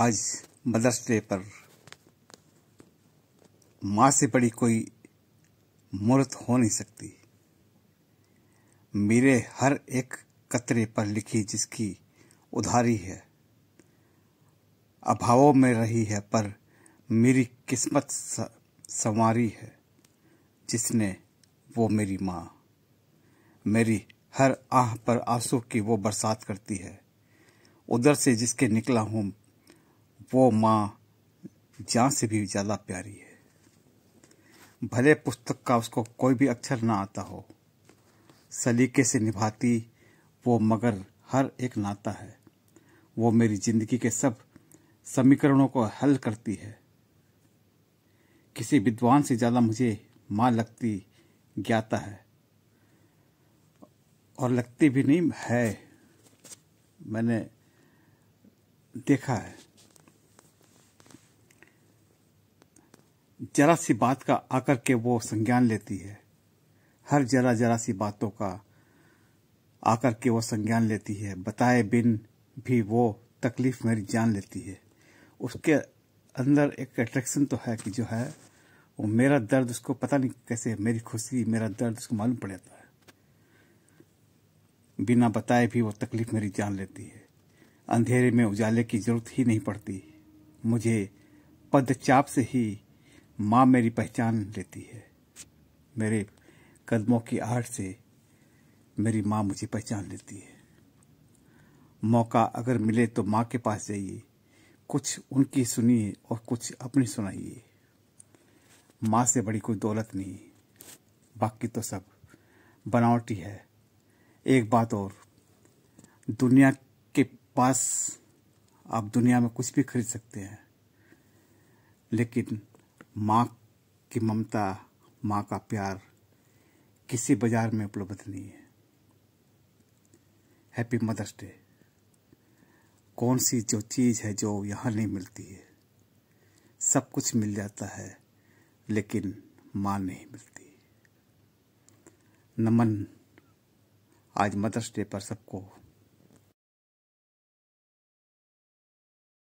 आज mother's day पर माँ से बड़ी कोई मूर्त हो नहीं सकती मेरे हर एक कतरे पर लिखी जिसकी उधारी है अभावों में रही है पर मेरी किस्मत संवारी है जिसने वो मेरी माँ मेरी हर आह पर आंसू की वो बरसात करती है उधर से जिसके निकला हूँ वो माँ जहाँ से भी ज़्यादा प्यारी है भले पुस्तक का उसको कोई भी अक्षर ना आता हो सलीके से निभाती वो मगर हर एक नाता है वो मेरी जिंदगी के सब समीकरणों को हल करती है किसी विद्वान से ज़्यादा मुझे माँ लगती ज्ञाता है और लगती भी नहीं है मैंने देखा है जरा सी बात का आकर के वो संज्ञान लेती है हर जरा जरा सी बातों का आकर के वो संज्ञान लेती है बताए बिन भी वो तकलीफ मेरी जान लेती है उसके अंदर एक अट्रैक्शन तो है कि जो है वो मेरा दर्द उसको पता नहीं कैसे मेरी खुशी मेरा दर्द उसको मालूम पड़ जाता है बिना बताए भी वो तकलीफ मेरी जान लेती है अंधेरे में उजाले की जरूरत ही नहीं पड़ती मुझे पदचाप से ही माँ मेरी पहचान लेती है मेरे कदमों की आहट से मेरी माँ मुझे पहचान लेती है मौका अगर मिले तो माँ के पास जाइए कुछ उनकी सुनिए और कुछ अपनी सुनाइए माँ से बड़ी कोई दौलत नहीं बाकी तो सब बनावटी है एक बात और दुनिया के पास आप दुनिया में कुछ भी खरीद सकते हैं लेकिन माँ की ममता माँ का प्यार किसी बाजार में उपलब्ध नहीं है हैप्पी मदर्स डे कौन सी जो चीज़ है जो यहाँ नहीं मिलती है सब कुछ मिल जाता है लेकिन माँ नहीं मिलती नमन आज मदर्स डे पर सबको